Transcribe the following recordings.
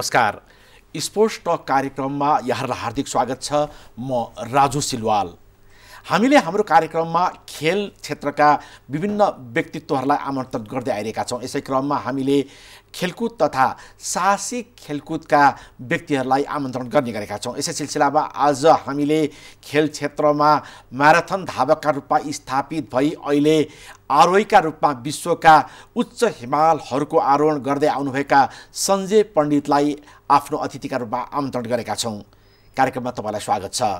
नमस्कार sports talk कार्यक्रममा यहाँहरूलाई हार्दिक स्वागत छ म राजु सिलवाल हामीले हाम्रो कार्यक्रममा खेल क्षेत्रका विभिन्न व्यक्तित्वहरूलाई आमन्त्रण गर्दै आइरहेका छौँ यसै क्रममा हामीले खेलकुद तथा साहसिक खेलकुदका व्यक्तिहरूलाई आमन्त्रण गर्ने गरेका छौँ यसै सिलसिलामा आज हामीले खेल क्षेत्रमा म्याराथन धावकका रूपमा स्थापित भई अहिले आरोहीका रूपमा विश्वका उच्च हिमालहरूको आरोहण गर्दै आउनुभएका सञ्जय पण्डितलाई आफ्नो अतिथिका रूपमा आमन्त्रण गरेका छौँ कार्यक्रममा तपाईँलाई स्वागत छ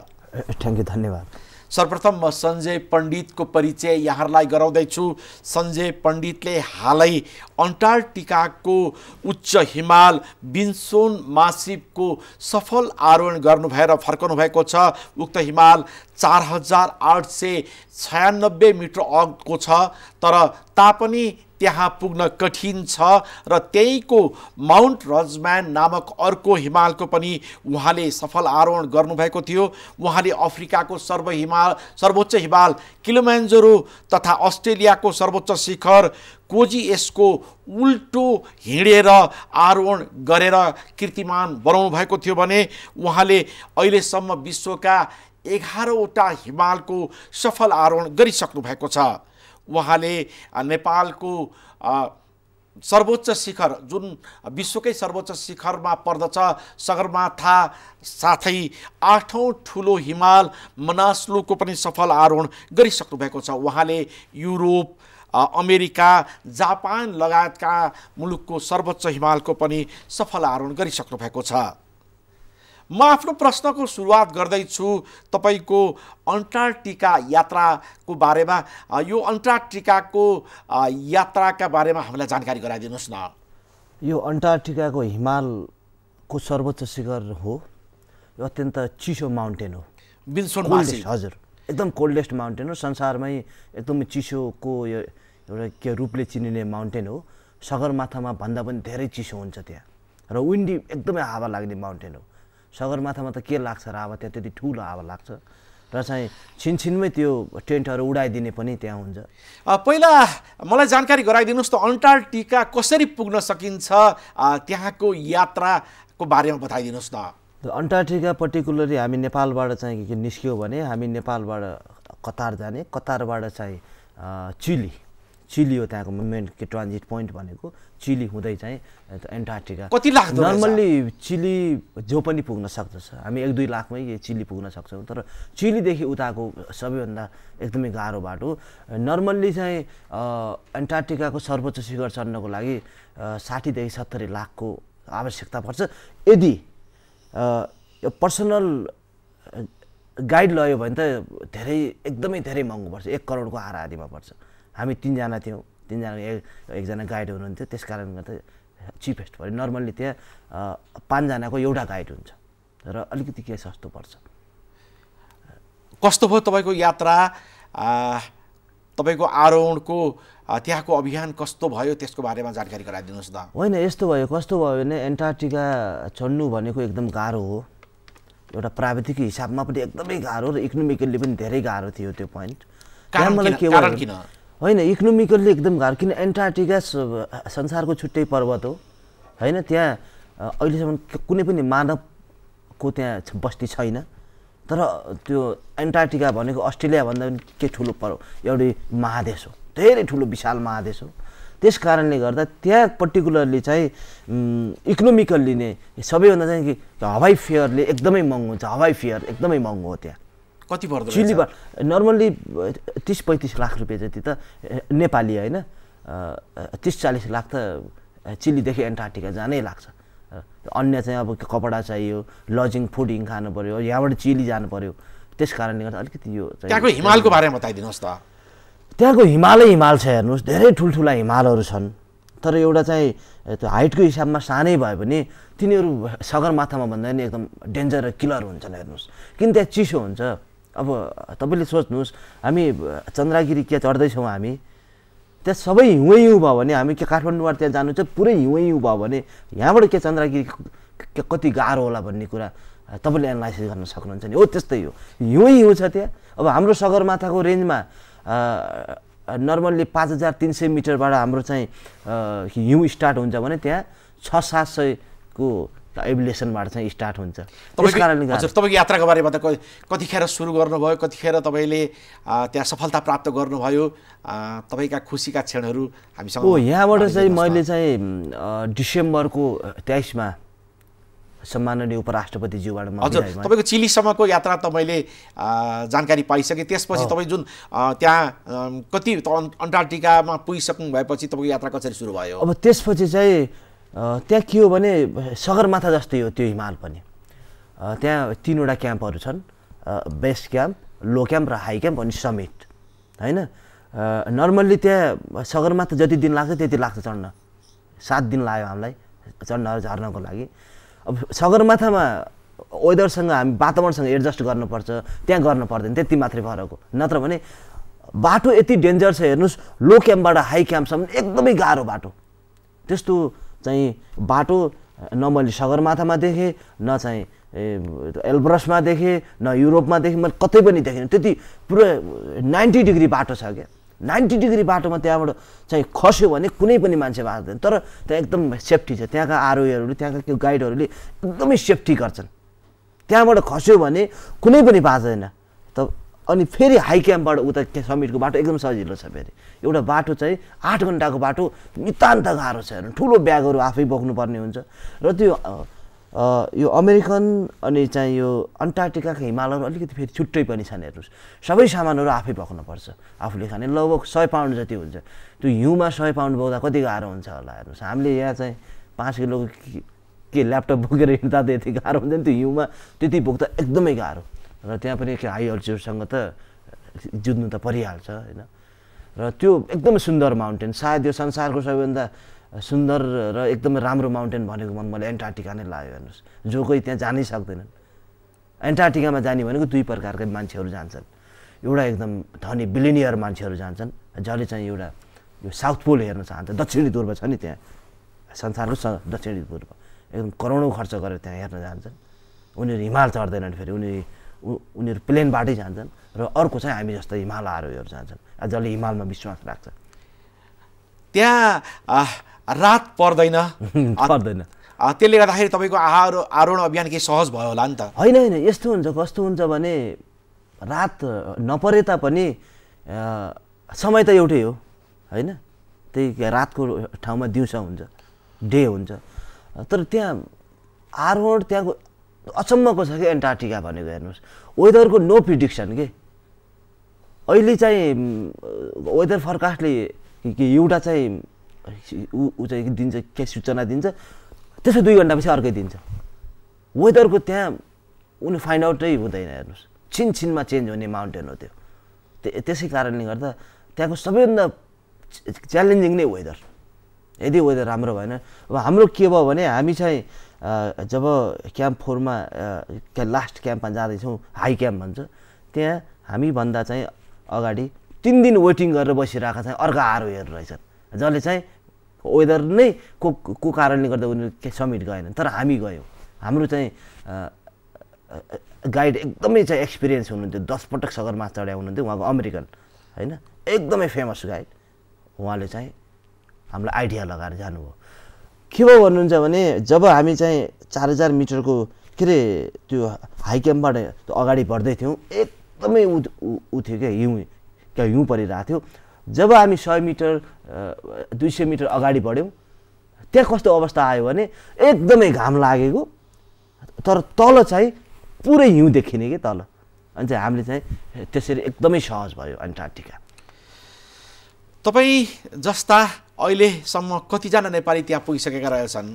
थ्याङ्क यू धन्यवाद सर्वप्रथम म सञ्जय पण्डितको परिचय यहाँहरूलाई गराउँदैछु सञ्जय पण्डितले हालै अन्टार्क्टिकाको उच्च हिमाल बिन्सोन मासिपको सफल आरोहण गर्नुभएर फर्काउनु भएको छ उक्त हिमाल चार हजार आठ सय छयानब्बे मिटर अग्को छ तर तापनि त्यहाँ पुग्न कठिन छ र त्यहीँको माउन्ट रजम्यान नामक अर्को हिमालको पनि उहाँले सफल आरोहण गर्नुभएको थियो उहाँले अफ्रिकाको सर्व हिमाल सर्वोच्च हिमाल किलोमेन्जोरो तथा अस्ट्रेलियाको सर्वोच्च शिखर कोजी यसको उल्टो हिँडेर आरोहण गरेर कीर्तिमान बनाउनु भएको थियो भने उहाँले अहिलेसम्म विश्वका एघारवटा हिमालको सफल आरोहण गरिसक्नु भएको छ उहाँले नेपालको सर्वोच्च शिखर जुन विश्वकै सर्वोच्च शिखरमा पर्दछ सगरमाथा साथै आठौँ ठुलो हिमाल मनास्लुको पनि सफल आरोहण गरिसक्नु भएको छ उहाँले युरोप अमेरिका जापान लगायतका मुलुकको सर्वोच्च हिमालको पनि सफल आरोहण गरिसक्नु भएको छ म आफ्नो प्रश्नको सुरुवात गर्दैछु तपाईँको अन्टार्क्टिका यात्राको बारेमा यो अन्टार्क्टिकाको यात्राका बारेमा हामीलाई जानकारी गराइदिनुहोस् न यो अन्टार्क्टिकाको हिमालको सर्वोच्च शिखर हो यो अत्यन्त चिसो माउन्टेन हो विन्सोन हजुर एकदम कोल्डेस्ट माउन्टेन हो संसारमै एकदमै चिसोको यो एउटा के रूपले चिनिने माउन्टेन हो सगरमाथामा भन्दा पनि धेरै चिसो हुन्छ त्यहाँ र विन्डी एकदमै हावा लाग्ने माउन्टेन हो सगरमाथामा त के लाग्छ र अब त्यहाँ त्यति ठुलो हावा लाग्छ र चाहिँ छिनछिनमै त्यो टेन्टहरू उडाइदिने पनि त्यहाँ हुन्छ पहिला मलाई जानकारी गराइदिनुहोस् त अन्टार्क्टिका कसरी पुग्न सकिन्छ त्यहाँको यात्राको बारेमा बताइदिनुहोस् न अन्टार्क्टिका पर्टिकुलरली हामी नेपालबाट चाहिँ के निस्क्यो भने हामी नेपालबाट कतार जाने कतारबाट चाहिँ चिली चिली हो त्यहाँको मेन ट्रान्जिट पोइन्ट भनेको चिली हुँदै चाहिँ एन्टार्क्टिका कति लाख नर्मल्ली चिली जो पनि पुग्न सक्दछ हामी एक दुई लाखमै चिली पुग्न सक्छौँ तर चिलीदेखि उताको सबैभन्दा एकदमै गाह्रो बाटो नर्मल्ली चाहिँ एन्टार्क्टिकाको सर्वोच्च शिखर चढ्नको लागि साठीदेखि सत्तरी लाखको आवश्यकता पर्छ यदि यो पर्सनल गाइड लयो भने त धेरै एकदमै धेरै महँगो पर्छ एक करोडको हाराहारीमा पर्छ हामी तिनजना थियौँ तिनजना एक एकजना गाइड हुनुहुन्थ्यो त्यस कारणले गर्दा चिपेस्ट भयो नर्मल्ली त्यहाँ पाँचजनाको एउटा गाइड हुन्छ र अलिकति के सस्तो पर्छ कस्तो भयो तपाईँको यात्रा तपाईँको आरोहणको त्यहाँको अभियान कस्तो भयो त्यसको बारेमा जानकारी गराइदिनुहोस् न होइन यस्तो भयो कस्तो भयो भने एन्टार्क्टिका चढ्नु भनेको एकदम गाह्रो हो एउटा प्राविधिक हिसाबमा पनि एकदमै गाह्रो र इकोनोमिकल्ली पनि धेरै गाह्रो थियो त्यो पोइन्ट त्यहाँ मलाई के होइन इकोनोमिकल्ली एकदम गाह्रो किन एन्टार्टिका संसारको छुट्टै पर्वत हो होइन त्यहाँ अहिलेसम्म कुनै पनि मानवको त्यहाँ बस्ती छैन तर त्यो एन्टार्टिका भनेको अस्ट्रेलियाभन्दा पनि के ठुलो पर्व एउटै महादेश हो धेरै ठुलो विशाल महादेश हो त्यस कारणले गर्दा त्यहाँ पर्टिकुलरली चाहिँ इकोनोमिकल्ली नै सबैभन्दा चाहिँ कि हवाई फेयरले एकदमै महँगो हुन्छ हवाई फेयर एकदमै महँगो हो त्यहाँ कति पर्दो बार नर्मल्ली तिस पैँतिस लाख रुपियाँ जति त नेपाली होइन तिस चालिस लाख त चिल्लीदेखि एन्टार्क्टिका जानै लाग्छ अन्य चाहिँ अब कपडा चाहियो लजिङ फुडिङ खानु पऱ्यो यहाँबाट चिली जानु पऱ्यो त्यस कारणले गर्दा अलिकति यो त्यहाँको हिमालको बारेमा बताइदिनुहोस् त त्यहाँको हिमालै हिमाल छ हेर्नुहोस् धेरै ठुल्ठुला हिमालहरू छन् तर एउटा चाहिँ त्यो हाइटको हिसाबमा सानै भयो भने तिनीहरू सगरमाथामा भन्दा पनि एकदम डेन्जर र किलर हुन्छन् हेर्नुहोस् किन त्यहाँ चिसो हुन्छ अब तपाईँले सोच्नुहोस् हामी चन्द्रगिरी क्या चढ्दैछौँ हामी त्यहाँ सबै हिउँ हिउँ भयो भने हामी के काठमाडौँबाट त्यहाँ जानु चाहिँ पुरै हिउँ हिउँ भयो भने यहाँबाट के चन्द्रगिरी कति गाह्रो होला भन्ने कुरा तपाईँले एनालाइसिस गर्न सक्नुहुन्छ नि हो त्यस्तै हो हिउँ हिउँ छ त्यहाँ अब हाम्रो सगरमाथाको रेन्जमा नर्मल्ली पाँच हजार तिन सय मिटरबाट हाम्रो चाहिँ हिउँ स्टार्ट हुन्छ भने त्यहाँ छ सात सयको एभिलेसनबाट चाहिँ स्टार्ट हुन्छ तपाईँको यात्राको बारेमा त कतिखेर सुरु गर्नुभयो कतिखेर तपाईँले त्यहाँ सफलता प्राप्त गर्नुभयो तपाईँका खुसीका क्षणहरू हामीसँग हो यहाँबाट चाहिँ मैले चाहिँ डिसेम्बरको तेइसमा सम्माननीय उपराष्ट्रपतिज्यूबाट हजुर तपाईँको चिलीसम्मको यात्रा त मैले जानकारी पाइसकेँ त्यसपछि तपाईँ जुन त्यहाँ कति अन्टार्क्टिकामा पुगिसक्नु भएपछि तपाईँको यात्रा कसरी सुरु भयो अब त्यसपछि चाहिँ त्यहाँ के हो भने सगरमाथा जस्तै हो त्यो हिमाल पनि त्यहाँ तिनवटा क्याम्पहरू छन् बेस क्याम्प लो क्याम्प र हाई क्याम्प अनि समिट होइन नर्मल्ली त्यहाँ सगरमाथा जति दिन लाग्छ त्यति लाग्छ चढ्न सात दिन लाग्यो हामीलाई चढ्न झर्नको लागि अब सगरमाथामा वेदरसँग हामी वातावरणसँग एडजस्ट गर्नुपर्छ त्यहाँ गर्नु पर्दैन त्यति मात्रै फरक हो नत्र भने बाटो यति डेन्जर छ हेर्नुहोस् लो क्याम्पबाट हाई क्याम्पसम्म एकदमै गाह्रो बाटो त्यस्तो चाहिँ बाटो न मैले सगरमाथामा देखेँ न चाहिँ एल्ब्रसमा देखेँ न युरोपमा देखेँ मैले कतै पनि देखेन त्यति पुरै नाइन्टी डिग्री बाटो छ क्या नाइन्टी डिग्री बाटोमा त्यहाँबाट चाहिँ खस्यो भने कुनै पनि मान्छे बाँच्दैन तर त्यहाँ एकदम सेफ्टी छ त्यहाँका आरोहीहरूले त्यहाँका त्यो गाइडहरूले एकदमै सेफ्टी गर्छन् त्यहाँबाट खस्यो भने कुनै पनि बाँच्दैन अनि फेरि हाई क्याम्पबाट उता समिटको बाटो एकदम सजिलो छ फेरि एउटा बाटो चाहिँ आठ घन्टाको बाटो नितान्त गाह्रो छ हेर्नु ठुलो ब्यागहरू आफै बोक्नुपर्ने हुन्छ र त्यो यो अमेरिकन अनि चाहिँ यो अन्टार्टिकाको हिमालयहरू अलिकति फेरि छुट्टै पनि छन् हेर्नुहोस् सबै सामानहरू आफै बोक्नुपर्छ आफूले खाने लगभग सय पाउन्ड जति हुन्छ त्यो हिउँमा सय पाउन्ड बोक्दा कति गाह्रो हुन्छ होला हेर्नुहोस् हामीले यहाँ चाहिँ पाँच किलोको के ल्यापटप बोकेर हिँड्दा त यति गाह्रो हुँदैन त्यो हिउँमा त्यति बोक्दा एकदमै गाह्रो र त्यहाँ पनि हाई अल्टिच्युडसँग त जुझ्नु त परिहाल्छ होइन र त्यो एकदमै सुन्दर माउन्टेन सायद यो संसारको सबैभन्दा सुन्दर र एकदमै राम्रो माउन्टेन भनेको मन मलाई एन्टार्टिका नै लाग्यो हेर्नुहोस् जो कोही त्यहाँ जानै सक्दैनन् एन्टार्टिकामा जाने भनेको दुई प्रकारका मान्छेहरू जान्छन् एउटा एकदम धनी बिलिनियर मान्छेहरू जान्छन् जसले चाहिँ एउटा यो साउथ पोल हेर्न चाहन्छ दक्षिणी ध्रुव छ नि त्यहाँ संसारको दक्षिणी ध्रुव एकदम करोडौँ खर्च गरेर त्यहाँ हेर्न जान्छन् उनीहरू हिमाल चढ्दैनन् फेरि उनीहरू उनीहरू प्लेनबाटै जान्छन् र अर्को चाहिँ हामी जस्तै हिमाल आरोहीहरू जान्छन् जसले हिमालमा विश्वास राख्छ त्यहाँ रात पर्दैन पर्दैन त्यसले गर्दाखेरि तपाईँको आरो आरोहण अभियान केही सहज भयो होला नि त होइन होइन यस्तो हुन्छ कस्तो हुन्छ भने रात नपरे तापनि समय त एउटै हो होइन त्यही रातको ठाउँमा दिउँसो हुन्छ डे हुन्छ तर त्यहाँ आरोहण त्यहाँको अचम्मको छ कि एन्टार्टिका भनेको हेर्नुहोस् वेदरको नो प्रिडिक्सन के अहिले चाहिँ वेदर फरकास्टले एउटा चाहिँ ऊ चाहिँ दिन्छ के सूचना दिन्छ त्यसो दुई घन्टा पछि अर्कै दिन्छ वेदरको त्यहाँ उनी फाइन्ड आउटै हुँदैन हेर्नुहोस् छिनछिनमा चेन्ज हुने माउन्टेन हो त्यो त्यसै कारणले गर्दा त्यहाँको सबैभन्दा च्यालेन्जिङ नै वेदर यदि वेदर राम्रो भएन अब हाम्रो के भयो भने हामी चाहिँ जब क्याम्प फोरमा लास्ट क्याम्पमा जाँदैछौँ हाई क्याम्प भन्छ त्यहाँ हामीभन्दा चाहिँ अगाडि तिन दिन वेटिङ गरेर बसिरहेका चाहिँ अर्का हेरेर रहेछन् जसले चाहिँ वेदर नै को को कारणले गर्दा उनीहरू के समिट गएनन् तर हामी गयौँ हाम्रो चाहिँ गाइड एकदमै चाहिँ एक्सपिरियन्स हुनुहुन्थ्यो पटक सगरमा चढाइ हुनुहुन्थ्यो उहाँको अमेरिकन होइन एकदमै फेमस गाइड उहाँले चाहिँ हामीलाई आइडिया लगाएर जानुभयो के भयो भन्नुहुन्छ भने जब हामी चाहिँ चार हजार मिटरको के अरे त्यो हाई क्याम्पबाट अगाडि बढ्दै थियौँ एकदमै उ थियो क्या हिउँ क्या हिउँ परिरहेको थियो जब हामी सय मिटर दुई सय मिटर अगाडि बढ्यौँ त्यहाँ कस्तो अवस्था आयो भने एकदमै घाम लागेको तर तल चाहिँ पुरै हिउँ देखिने कि तल अनि चाहिँ हामीले चाहिँ त्यसरी एकदमै सहज भयो अन्टार्क्टिका तपाईँ जस्ता अहिलेसम्म कतिजना नेपाली त्यहाँ पुगिसकेका रहेछन्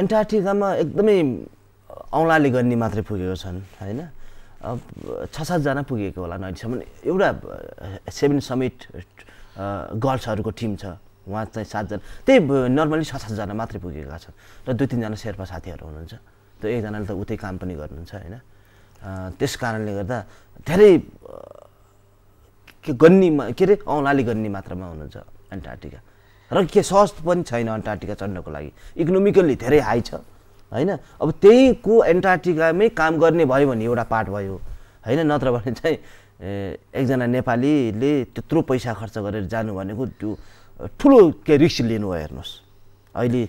एन्टार्टिकामा एकदमै औँलाले गर्ने मात्रै पुगेको छन् होइन छ सातजना पुगेको होला अहिलेसम्म एउटा सेभेन समिट गर्ल्सहरूको टिम छ उहाँ चाहिँ सातजना त्यही नर्मली छ सातजना मात्रै पुगेका छन् र दुई तिनजना शेर्पा साथीहरू हुनुहुन्छ त्यो एकजनाले त उतै काम पनि गर्नुहुन्छ होइन त्यस कारणले गर्दा धेरै के के अरे औँलाले गर्ने मात्रामा हुनुहुन्छ अन्टार्क्टिका र के सस्त पनि छैन अन्टार्क्टिका चढ्नको लागि इकोनोमिकल्ली धेरै हाई छ होइन अब त्यहीको एन्टार्क्टिकामै काम गर्ने भयो भने एउटा पार्ट भयो होइन नत्र भने चाहिँ एकजना नेपालीले त्यत्रो पैसा खर्च गरेर जानु भनेको त्यो ठुलो के रिक्स लिनु हो हेर्नुहोस् अहिले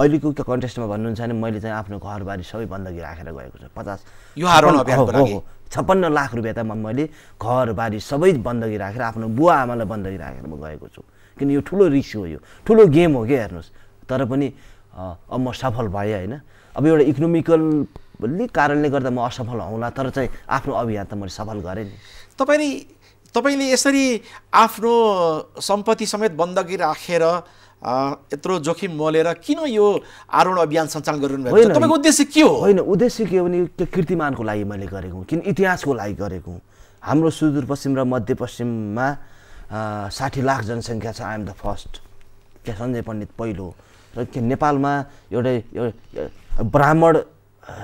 अहिलेको के कन्टेस्टमा भन्नुहुन्छ भने मैले चाहिँ आफ्नो घरबारी सबै बन्दगी राखेर गएको छु पचास यो छप्पन्न लाख रुपियाँ त मैले घरबारी सबै बन्दगी राखेर आफ्नो बुवा आमालाई बन्दगी राखेर म गएको छु किन यो ठुलो रिस हो यो ठुलो गेम हो क्या हेर्नुहोस् तर पनि अब म सफल भएँ होइन अब एउटा इकोनोमिकल्ली कारणले गर्दा म असफल हौँला तर चाहिँ आफ्नो अभियान त मैले सफल गरेँ नि तपाईँले तपाईँले यसरी आफ्नो सम्पत्ति समेत बन्दकी राखेर यत्रो जोखिम मोलेर किन यो आरोहण अभियान सञ्चालन गरिरहनु होइन तपाईँको उद्देश्य के हो होइन उद्देश्य के हो भने त्यो कीर्तिमानको लागि मैले गरेको किन इतिहासको लागि गरेको हाम्रो सुदूरपश्चिम र मध्यपश्चिममा साठी लाख जनसङ्ख्या छ आइएम द फर्स्ट क्या सञ्जय पण्डित पहिलो र के नेपालमा एउटै ब्राह्मण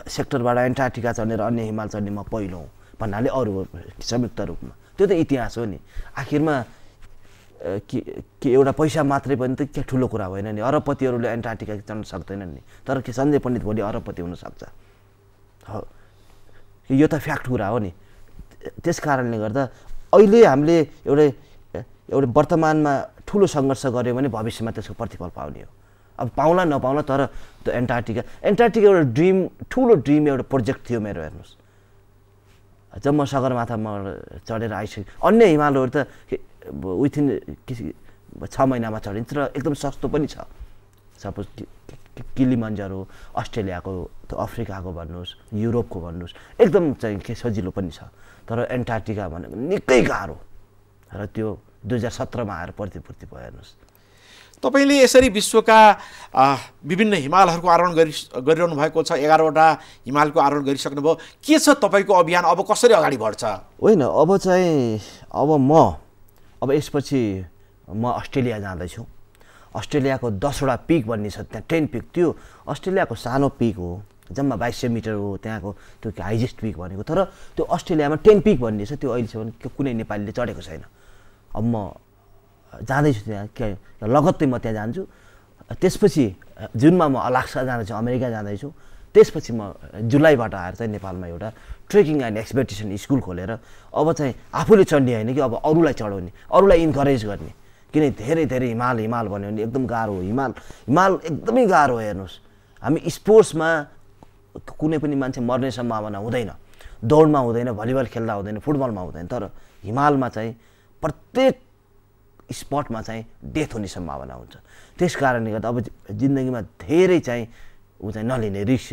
सेक्टरबाट एन्टार्टिका चढ्ने र अन्य हिमाल चढ्ने म पहिलो हुँ भन्नाले अरू संयुक्त रूपमा त्यो त इतिहास हो नि आखिरमा के एउटा पैसा मात्रै पनि त के ठुलो कुरा होइन नि अरबपतिहरूले एन्टार्टिका चढ्न सक्दैनन् नि तर के सञ्जय पण्डित भोलि अरबपति हुनसक्छ हो यो त फ्याक्ट कुरा हो नि त्यस कारणले गर्दा अहिले हामीले एउटै एउटा वर्तमानमा ठुलो सङ्घर्ष गऱ्यो भने भविष्यमा त्यसको प्रतिफल पाउने हो अब पाउला नपाउला तर त्यो एन्टार्टिका एन्टार्टिका एउटा ड्रिम ठुलो ड्रिम एउटा प्रोजेक्ट थियो मेरो हेर्नुहोस् जब म सगरमाथामा चढेर आइसकेँ अन्य हिमालहरू त विथिन छ महिनामा चढिन्छ र एकदम सस्तो पनि छ सपोज किलिमन्जर हो अस्ट्रेलियाको त्यो अफ्रिकाको भन्नुहोस् युरोपको भन्नुहोस् एकदम चाहिँ के सजिलो पनि छ तर एन्टार्टिका भनेको निकै गाह्रो र त्यो दुई हजार सत्रमा आएर प्रतिपूर्ति भयो हेर्नुहोस् तपाईँले यसरी विश्वका विभिन्न हिमालहरूको आरोहण गरि गरिरहनु भएको छ एघारवटा हिमालको आरोहण गरिसक्नुभयो के छ तपाईँको अभियान अब कसरी अगाडि बढ्छ होइन अब चाहिँ अब म अब यसपछि म अस्ट्रेलिया जाँदैछु अस्ट्रेलियाको दसवटा पिक भन्ने छ त्यहाँ टेन पिक त्यो अस्ट्रेलियाको सानो पिक हो जम्मा बाइस सय मिटर हो त्यहाँको त्यो हाइजेस्ट पिक भनेको तर त्यो अस्ट्रेलियामा टेन पिक भन्ने छ त्यो अहिलेसम्म कुनै नेपालीले चढेको छैन अब म जाँदैछु त्यहाँ के लगत्तै म त्यहाँ जान्छु त्यसपछि जुनमा म अलास्का जाँदैछु अमेरिका जाँदैछु त्यसपछि म जुलाईबाट आएर चाहिँ नेपालमा एउटा ट्रेकिङ एन्ड एक्सपेक्टेसन स्कुल खोलेर अब चाहिँ आफूले चढ्ने होइन कि अब अरूलाई चढाउने अरूलाई इन्करेज गर्ने किन धेरै धेरै हिमाल हिमाल भन्यो भने एकदम गाह्रो हो हिमाल हिमाल एकदमै गाह्रो हो हेर्नुहोस् हामी स्पोर्ट्समा कुनै पनि मान्छे मर्ने सम्भावना हुँदैन दौडमा हुँदैन भलिबल खेल्दा हुँदैन फुटबलमा हुँदैन तर हिमालमा चाहिँ प्रत्येक स्पटमा चाहिँ डेथ हुने सम्भावना हुन्छ त्यस कारणले गर्दा अब जिन्दगीमा धेरै चाहिँ ऊ चाहिँ नलिने रिक्स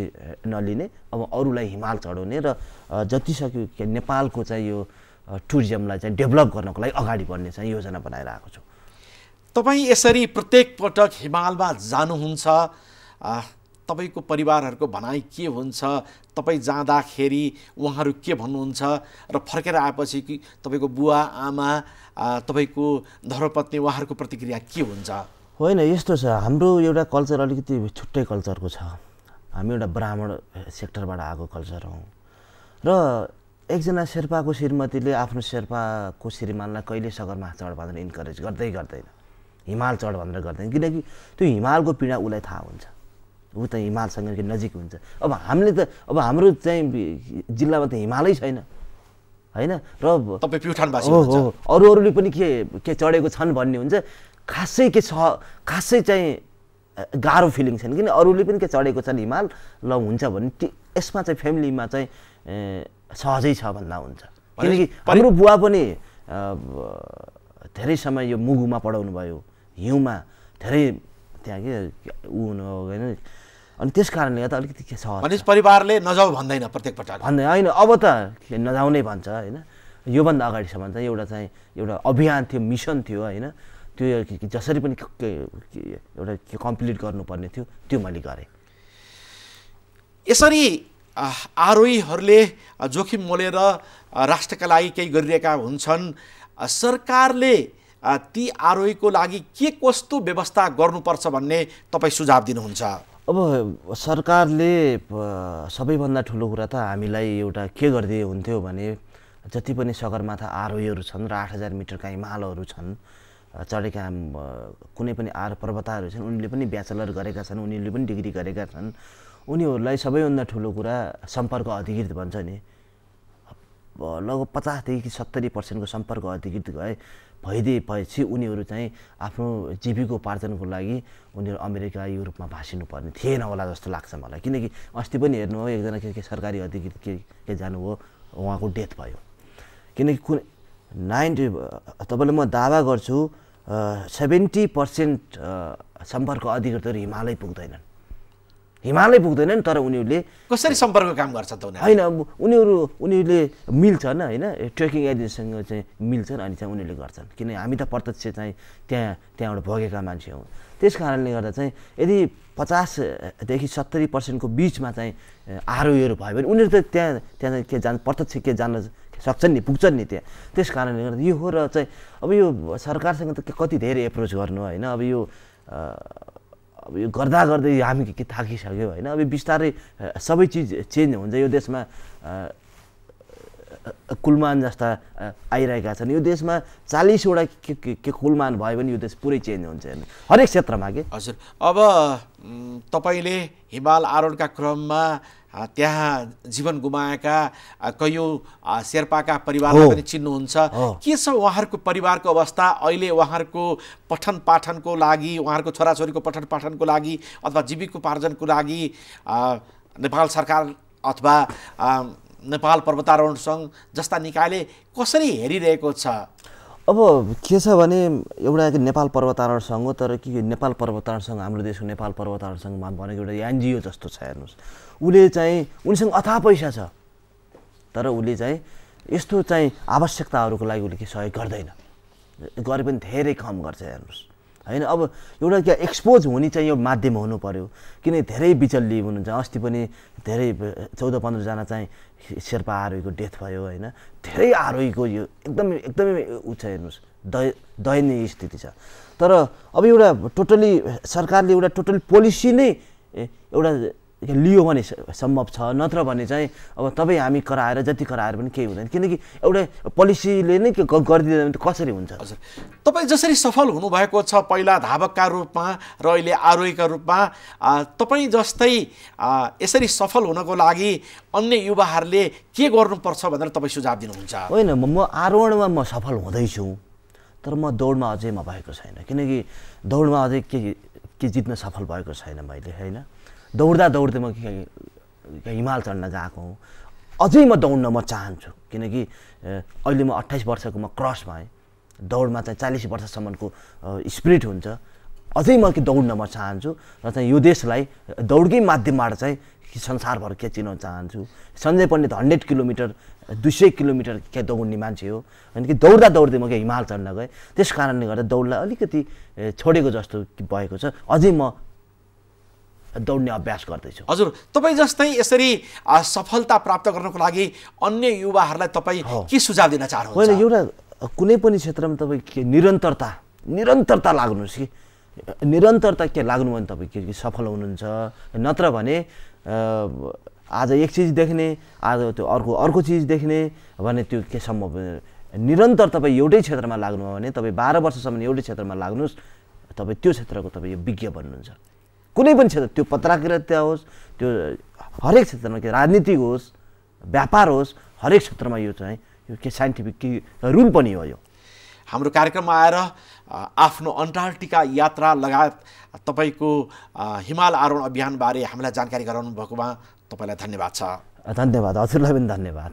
नलिने अब अरूलाई हिमाल चढाउने र जति सक्यो नेपालको चाहिँ यो टुरिज्मलाई चाहिँ डेभलप गर्नको लागि अगाडि बढ्ने चाहिँ योजना बनाइरहेको छु तपाईँ यसरी प्रत्येक पटक हिमालमा जानुहुन्छ तपाईँको परिवारहरूको भनाइ के हुन्छ तपाईँ जाँदाखेरि उहाँहरू के भन्नुहुन्छ र फर्केर आएपछि कि तपाईँको बुवा आमा तपाईँको धर्मपत्नी उहाँहरूको प्रतिक्रिया के हुन्छ होइन यस्तो छ हाम्रो एउटा कल्चर अलिकति छुट्टै कल्चरको छ हामी एउटा ब्राह्मण सेक्टरबाट आएको कल्चर हौँ र एकजना शेर्पाको श्रीमतीले आफ्नो शेर्पाको श्रीमानलाई कहिले सगरमा चढ भनेर इन्करेज गर्दै गर्दैन हिमाल चढ भनेर गर्दैन किनकि त्यो हिमालको पीडा उसलाई थाहा हुन्छ ऊ त हिमालसँग के नजिक हुन्छ अब हामीले त अब हाम्रो चाहिँ जिल्लामा त हिमालै छैन होइन र प्युठान हो हो अरू अरूले पनि के के चढेको छन् भन्ने हुन्छ खासै के छ खासै चाहिँ गाह्रो फिलिङ छैन किन अरूले पनि के चढेको छन् हिमाल ल हुन्छ भने यसमा चाहिँ फ्यामिलीमा चाहिँ सहजै छ भन्दा हुन्छ किनकि हाम्रो बुवा पनि धेरै समय यो मुगुमा पढाउनु भयो हिउँमा धेरै त्यहाँ के ऊ हुनु होइन अनि त्यस कारणले गर्दा अलिकति के छ भने परिवारले नजाऊ भन्दैन प्रत्येक पटक भन्दैन होइन अब त नजाउनै भन्छ होइन योभन्दा अगाडिसम्म चाहिँ एउटा चाहिँ एउटा अभियान थियो मिसन थियो होइन त्यो जसरी पनि एउटा कम्प्लिट गर्नुपर्ने थियो त्यो मैले गरेँ यसरी आरोहीहरूले जोखिम मोलेर राष्ट्रका लागि केही गरिरहेका हुन्छन् सरकारले ती आरोहीको लागि के कस्तो व्यवस्था गर्नुपर्छ भन्ने तपाईँ सुझाव दिनुहुन्छ अब सरकारले सबैभन्दा ठुलो कुरा त हामीलाई एउटा के गरिदिए हुन्थ्यो भने जति पनि सगरमाथा आरोहीहरू छन् र आठ हजार मिटरका हिमालहरू छन् चढेका कुनै पनि आर पर्वताहरू छन् उनीहरूले पनि ब्याचलर गरेका छन् उनीहरूले पनि डिग्री गरेका छन् उनीहरूलाई सबैभन्दा ठुलो कुरा सम्पर्क अधिकृत भन्छ नि लगभग पचासदेखि सत्तरी पर्सेन्टको सम्पर्क अधिकृत भए भइदिएपछि उनीहरू चाहिँ आफ्नो जीविकोपार्जनको लागि उनीहरू अमेरिका युरोपमा भाँसिनुपर्ने थिएन होला जस्तो लाग्छ मलाई किनकि अस्ति पनि हेर्नु हो एकजना के के सरकारी अधिकृत के के जानुभयो उहाँको डेथ भयो किनकि कुन नाइन्टी तपाईँले म दावा गर्छु सेभेन्टी पर्सेन्ट सम्पर्क अधिकृतहरू हिमालय पुग्दैनन् हिमालय पुग्दैनन् तर उनीहरूले कसरी सम्पर्क काम गर्छ त होइन उनीहरू उनीहरूले मिल्छन् होइन ट्रेकिङ एजेन्सीसँग चाहिँ मिल्छन् अनि चाहिँ उनीहरूले गर्छन् किन हामी त प्रत्यक्ष चाहिँ त्यहाँ त्यहाँबाट भोगेका मान्छे हौँ त्यस कारणले गर्दा चाहिँ यदि पचासदेखि सत्तरी पर्सेन्टको बिचमा चाहिँ आरोहीहरू भयो भने उनीहरू त त्यहाँ त्यहाँ के जान प्रत्यक्ष के जान सक्छन् नि पुग्छन् नि त्यहाँ त्यस कारणले गर्दा यो हो र चाहिँ अब यो सरकारसँग त कति धेरै एप्रोच गर्नु होइन अब यो अब यो गर्दा गर्दै हामी के थाकिसक्यो होइन अब बिस्तारै सबै चिज चेन्ज हुन्छ यो देशमा कुलमान जस्ता आइरहेका छन् यो देशमा चालिसवटा के के कुलमान भयो भने यो देश पुरै चेन्ज हुन्छ हरेक क्षेत्रमा के हजुर अब तपाईँले हिमाल आरोहणका क्रममा त्यहाँ जीवन गुमाएका कैयौँ शेर्पाका परिवारलाई पनि चिन्नुहुन्छ के छ उहाँहरूको परिवारको अवस्था अहिले उहाँहरूको पठन पाठनको लागि उहाँहरूको छोराछोरीको पठन पाठनको लागि अथवा जीविकोपार्जनको लागि नेपाल सरकार अथवा नेपाल पर्वतारोहण सङ्घ जस्ता निकायले कसरी हेरिरहेको छ अब के छ भने एउटा नेपाल पर्वतारोहण सङ्घ हो तर के नेपाल पर्वतारोहण सङ्घ हाम्रो देशको नेपाल पर्वतारोहण सङ्घमा भनेको एउटा एनजिओ जस्तो छ हेर्नुहोस् उसले चाहिँ उनीसँग अथा पैसा छ तर उसले चाहिँ यस्तो चाहिँ आवश्यकताहरूको लागि उसले के सहयोग गर्दैन गरे पनि धेरै कम गर्छ हेर्नुहोस् होइन अब एउटा क्या एक्सपोज हुने चाहिँ यो माध्यम हुनु पऱ्यो किन धेरै बिचल्ली हुनुहुन्छ अस्ति पनि धेरै चौध पन्ध्रजना चाहिँ शेर्पा आरोहीको डेथ भयो होइन धेरै आरोहीको यो एकदम एकदमै ऊ छ हेर्नुहोस् दय दयनीय स्थिति छ तर अब एउटा टोटल्ली सरकारले एउटा टोटल पोलिसी नै एउटा लियो भने सम्भव छ नत्र भने चाहिँ अब तपाईँ हामी कराएर जति कराएर पनि केही हुँदैन किनकि एउटा पोलिसीले नै गरिदिँदैन भने कसरी हुन्छ हजुर तपाईँ जसरी सफल हुनुभएको छ पहिला धावकका रूपमा र अहिले आरोहीका रूपमा तपाईँ जस्तै यसरी सफल हुनको लागि अन्य युवाहरूले के गर्नुपर्छ भनेर तपाईँ सुझाव दिनुहुन्छ होइन म आरोहणमा म सफल हुँदैछु तर म दौडमा अझै म भएको छैन किनकि दौडमा अझै के के जित्न सफल भएको छैन मैले होइन दौड्दा दौड्दै म हिमाल चढ्न गएको हुँ अझै म दौड्न म चाहन्छु किनकि अहिले म अट्ठाइस वर्षको म क्रस भएँ दौडमा चाहिँ चालिस वर्षसम्मको स्प्रिट हुन्छ अझै म के दौड्न म चाहन्छु र चाहिँ यो देशलाई दौडकै माध्यमबाट चाहिँ संसारभर के चिनाउन चाहन्छु सञ्जय पण्डित हन्ड्रेड किलोमिटर दुई सय किलोमिटर के दौड्ने मान्छे हो अनि कि दौड्दा दौड्दै म के हिमाल चढ्न गएँ त्यस कारणले गर्दा दौडलाई अलिकति छोडेको जस्तो भएको छ अझै म दौड्ने अभ्यास गर्दैछु हजुर तपाईँ जस्तै यसरी सफलता प्राप्त गर्नको लागि अन्य युवाहरूलाई तपाईँ के सुझाव दिन चाहनुहुन्छ होइन एउटा कुनै पनि क्षेत्रमा तपाईँ के निरन्तरता निरन्तरता लाग्नुहोस् कि निरन्तरता के लाग्नु भने तपाईँ के सफल हुनुहुन्छ नत्र भने आज एक चिज देख्ने आज त्यो अर्को अर्को चिज देख्ने भने त्यो के सम्भव निरन्तर तपाईँ एउटै क्षेत्रमा लाग्नुभयो भने तपाईँ बाह्र वर्षसम्म एउटै क्षेत्रमा लाग्नुहोस् तपाईँ त्यो क्षेत्रको तपाईँ यो विज्ञ बन्नुहुन्छ कुनै पनि क्षेत्र त्यो पत्रकारिता होस् त्यो हरेक क्षेत्रमा के राजनीति होस् व्यापार होस् हरेक क्षेत्रमा यो चाहिँ यो के साइन्टिफिक के रुल पनि हो यो हाम्रो कार्यक्रममा आएर आफ्नो अन्टार्क्टिका यात्रा लगायत तपाईँको हिमाल आरोहण अभियानबारे हामीलाई जानकारी गराउनु भएकोमा तपाईँलाई धन्यवाद छ धन्यवाद हजुरलाई पनि धन्यवाद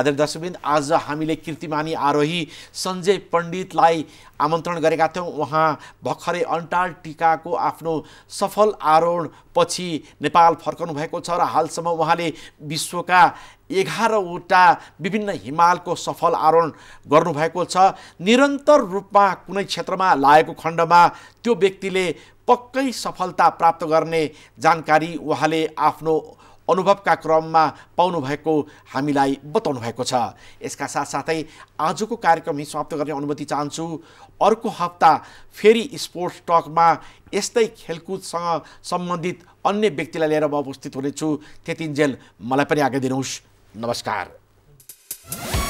आदर दर्शकबिन्द आज हामीले कीर्तिमानी आरोही सञ्जय पण्डितलाई आमन्त्रण गरेका थियौँ उहाँ भर्खरै अन्टार्टिकाको आफ्नो सफल आरोहण पछि नेपाल फर्कनु भएको छ र हालसम्म उहाँले विश्वका एघारवटा विभिन्न हिमालको सफल आरोहण गर्नुभएको छ निरन्तर रूपमा कुनै क्षेत्रमा लागेको खण्डमा त्यो व्यक्तिले पक्कै सफलता प्राप्त गर्ने जानकारी उहाँले आफ्नो अनुभवका क्रममा पाउनुभएको हामीलाई बताउनु भएको छ यसका साथसाथै आजको कार्यक्रम यहीँ समाप्त गर्ने अनुमति चाहन्छु अर्को हप्ता फेरि स्पोर्ट्स टकमा यस्तै खेलकुदसँग सम्बन्धित अन्य व्यक्तिलाई लिएर म उपस्थित हुनेछु त्यतिन्जेल मलाई पनि आज्ञा दिनुहोस् नमस्कार